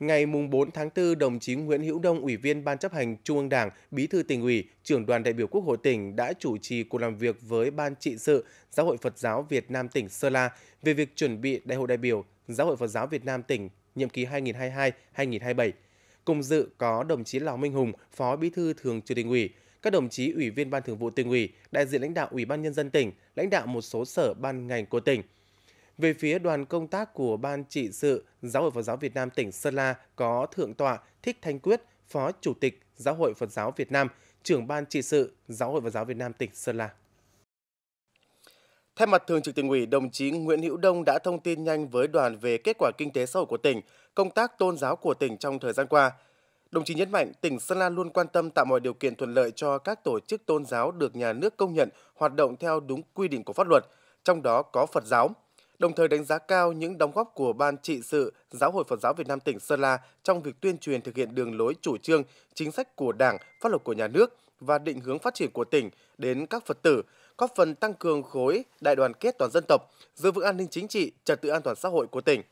Ngày 4 tháng 4, đồng chí Nguyễn Hữu Đông, Ủy viên Ban chấp hành Trung ương Đảng, Bí thư tỉnh ủy, trưởng đoàn đại biểu Quốc hội tỉnh đã chủ trì cuộc làm việc với Ban trị sự Giáo hội Phật giáo Việt Nam tỉnh Sơ La về việc chuẩn bị Đại hội đại biểu Giáo hội Phật giáo Việt Nam tỉnh nhiệm kỳ 2022-2027. Cùng dự có đồng chí Lào Minh Hùng, Phó Bí thư Thường trực tỉnh ủy, các đồng chí Ủy viên Ban thường vụ tỉnh ủy, đại diện lãnh đạo Ủy ban Nhân dân tỉnh, lãnh đạo một số sở ban ngành của tỉnh – về phía đoàn công tác của Ban trị sự Giáo hội Phật giáo Việt Nam tỉnh Sơn La có Thượng tọa Thích Thanh Quyết, Phó Chủ tịch Giáo hội Phật giáo Việt Nam, trưởng Ban trị sự Giáo hội Phật giáo Việt Nam tỉnh Sơn La. Thay mặt Thường trực tỉnh ủy, đồng chí Nguyễn Hữu Đông đã thông tin nhanh với đoàn về kết quả kinh tế xã hội của tỉnh, công tác tôn giáo của tỉnh trong thời gian qua. Đồng chí nhấn mạnh tỉnh Sơn La luôn quan tâm tạo mọi điều kiện thuận lợi cho các tổ chức tôn giáo được nhà nước công nhận hoạt động theo đúng quy định của pháp luật, trong đó có Phật giáo đồng thời đánh giá cao những đóng góp của Ban trị sự Giáo hội Phật giáo Việt Nam tỉnh Sơn La trong việc tuyên truyền thực hiện đường lối chủ trương, chính sách của Đảng, pháp luật của nhà nước và định hướng phát triển của tỉnh đến các Phật tử, góp phần tăng cường khối đại đoàn kết toàn dân tộc, giữ vững an ninh chính trị, trật tự an toàn xã hội của tỉnh.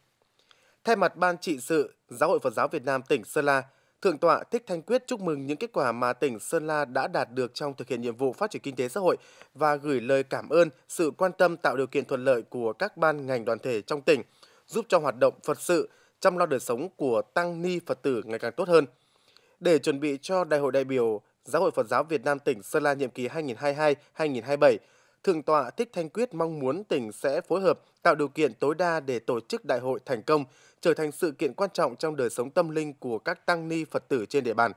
Thay mặt Ban trị sự Giáo hội Phật giáo Việt Nam tỉnh Sơn La, Thượng tọa Thích Thanh Quyết chúc mừng những kết quả mà tỉnh Sơn La đã đạt được trong thực hiện nhiệm vụ phát triển kinh tế xã hội và gửi lời cảm ơn sự quan tâm tạo điều kiện thuận lợi của các ban ngành đoàn thể trong tỉnh, giúp cho hoạt động Phật sự, chăm lo đời sống của tăng ni Phật tử ngày càng tốt hơn. Để chuẩn bị cho Đại hội đại biểu Giáo hội Phật giáo Việt Nam tỉnh Sơn La nhiệm kỳ 2022-2027, Thượng tọa Thích Thanh Quyết mong muốn tỉnh sẽ phối hợp tạo điều kiện tối đa để tổ chức đại hội thành công, trở thành sự kiện quan trọng trong đời sống tâm linh của các tăng ni Phật tử trên địa bàn.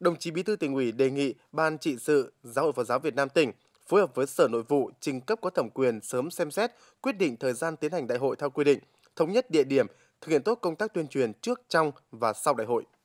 Đồng chí Bí thư tỉnh ủy đề nghị Ban trị sự Giáo hội Phật giáo Việt Nam tỉnh phối hợp với Sở Nội vụ trình cấp có thẩm quyền sớm xem xét quyết định thời gian tiến hành đại hội theo quy định, thống nhất địa điểm, thực hiện tốt công tác tuyên truyền trước, trong và sau đại hội.